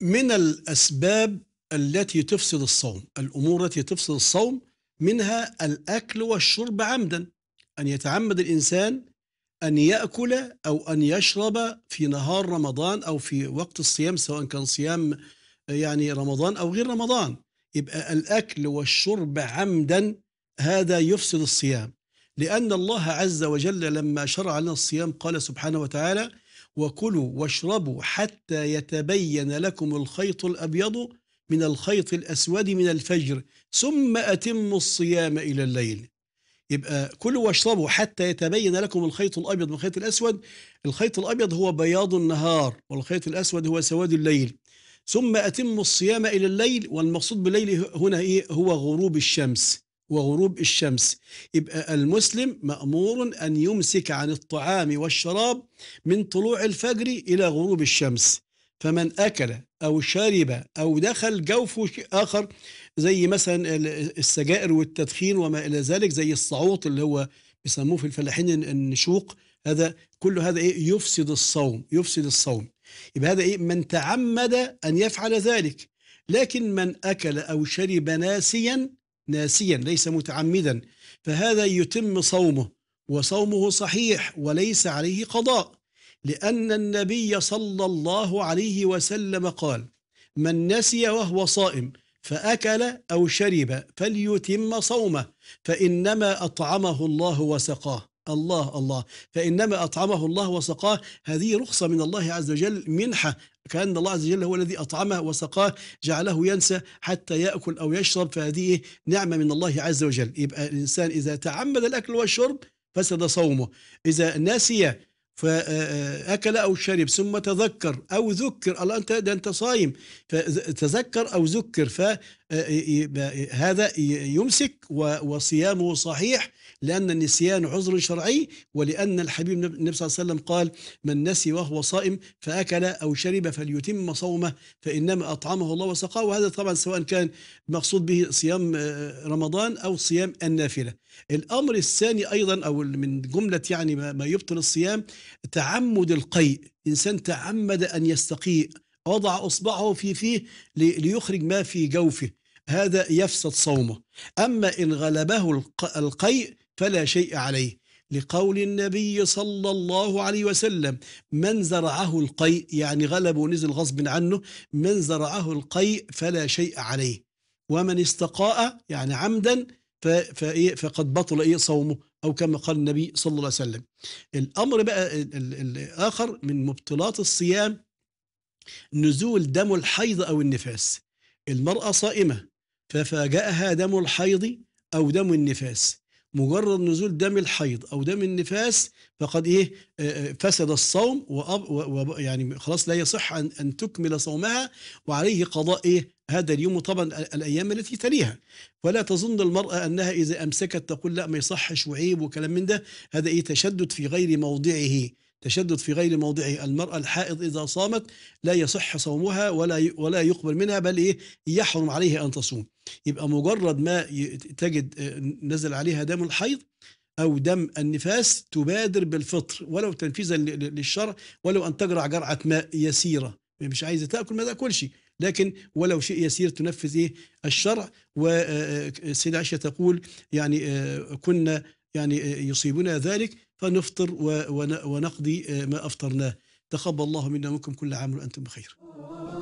من الأسباب التي تفسد الصوم الأمور التي تفسد الصوم منها الأكل والشرب عمدا أن يتعمد الإنسان أن يأكل أو أن يشرب في نهار رمضان أو في وقت الصيام سواء كان صيام يعني رمضان أو غير رمضان يبقى الأكل والشرب عمدا هذا يفسد الصيام لأن الله عز وجل لما شرع لنا الصيام قال سبحانه وتعالى وكلوا واشربوا حتى يتبين لكم الخيط الأبيض من الخيط الأسود من الفجر ثم أتموا الصيام إلى الليل يبقى كلوا واشربوا حتى يتبين لكم الخيط الأبيض من الخيط الأسود الخيط الأبيض هو بياض النهار والخيط الأسود هو سواد الليل ثم أتموا الصيام إلى الليل والمقصود بالليل هنا إيه هو غروب الشمس وغروب الشمس يبقى المسلم مأمور أن يمسك عن الطعام والشراب من طلوع الفجر إلى غروب الشمس فمن أكل أو شرب أو دخل جوفه شيء آخر زي مثلا السجائر والتدخين وما إلى ذلك زي الصعوط اللي هو بيسموه في الفلاحين النشوق هذا كل هذا إيه يفسد الصوم يفسد الصوم يبقى هذا إيه من تعمد أن يفعل ذلك لكن من أكل أو شرب ناسيا ناسيا ليس متعمدا فهذا يتم صومه وصومه صحيح وليس عليه قضاء لأن النبي صلى الله عليه وسلم قال من نسي وهو صائم فأكل أو شرب فليتم صومه فإنما أطعمه الله وسقاه الله الله فإنما أطعمه الله وسقاه هذه رخصة من الله عز وجل منحة كأن الله عز وجل هو الذي أطعمه وسقاه جعله ينسى حتى يأكل أو يشرب فهذه نعمة من الله عز وجل يبقى الإنسان إذا تعمد الأكل والشرب فسد صومه إذا نسي فأكل أو شرب ثم تذكر أو ذكر الله أنت ده أنت صايم فتذكر أو ذكر فهذا يمسك وصيامه صحيح لأن النسيان عذر شرعي ولأن الحبيب النبي صلى الله عليه وسلم قال من نسي وهو صائم فأكل أو شرب فليتم صومه فإنما أطعمه الله وسقاه وهذا طبعا سواء كان مقصود به صيام آه، رمضان أو صيام النافلة الأمر الثاني أيضا أو من جملة يعني ما يبطل الصيام تعمد القيء إنسان تعمد أن يستقيء وضع إصبعه في فيه ليخرج ما في جوفه هذا يفسد صومه أما إن غلبه القيء فلا شيء عليه لقول النبي صلى الله عليه وسلم من زرعه القيء يعني غلب ونزل غصب عنه من زرعه القيء فلا شيء عليه ومن استقاء يعني عمدا فايه فقد بطل ايه صومه او كما قال النبي صلى الله عليه وسلم. الامر بقى الاخر من مبطلات الصيام نزول دم الحيض او النفاس. المراه صائمه ففاجأها دم الحيض او دم النفاس مجرد نزول دم الحيض او دم النفاس فقد ايه فسد الصوم و يعني خلاص لا يصح ان ان تكمل صومها وعليه قضاء ايه هذا اليوم وطبعا الايام التي تليها ولا تظن المراه انها اذا امسكت تقول لا ما يصحش وعيب وكلام من ده هذا ايه تشدد في غير موضعه تشدد في غير موضعه المرأة الحائض إذا صامت لا يصح صومها ولا ولا يقبل منها بل إيه يحرم عليه أن تصوم يبقى مجرد ما تجد آه، نزل عليها دم الحيض أو دم النفاس تبادر بالفطر ولو تنفيذا للشرع ولو أن تجرع جرعة ماء يسيرة مش عايزة تأكل ما شيء لكن ولو شيء يسير تنفذ إيه الشرع وسيدة آه، آه، عائشة تقول يعني كنا يعني يصيبنا ذلك فنفطر ونقضي آه، ما أفطرناه تقبل الله منا ومنكم كل عام وأنتم بخير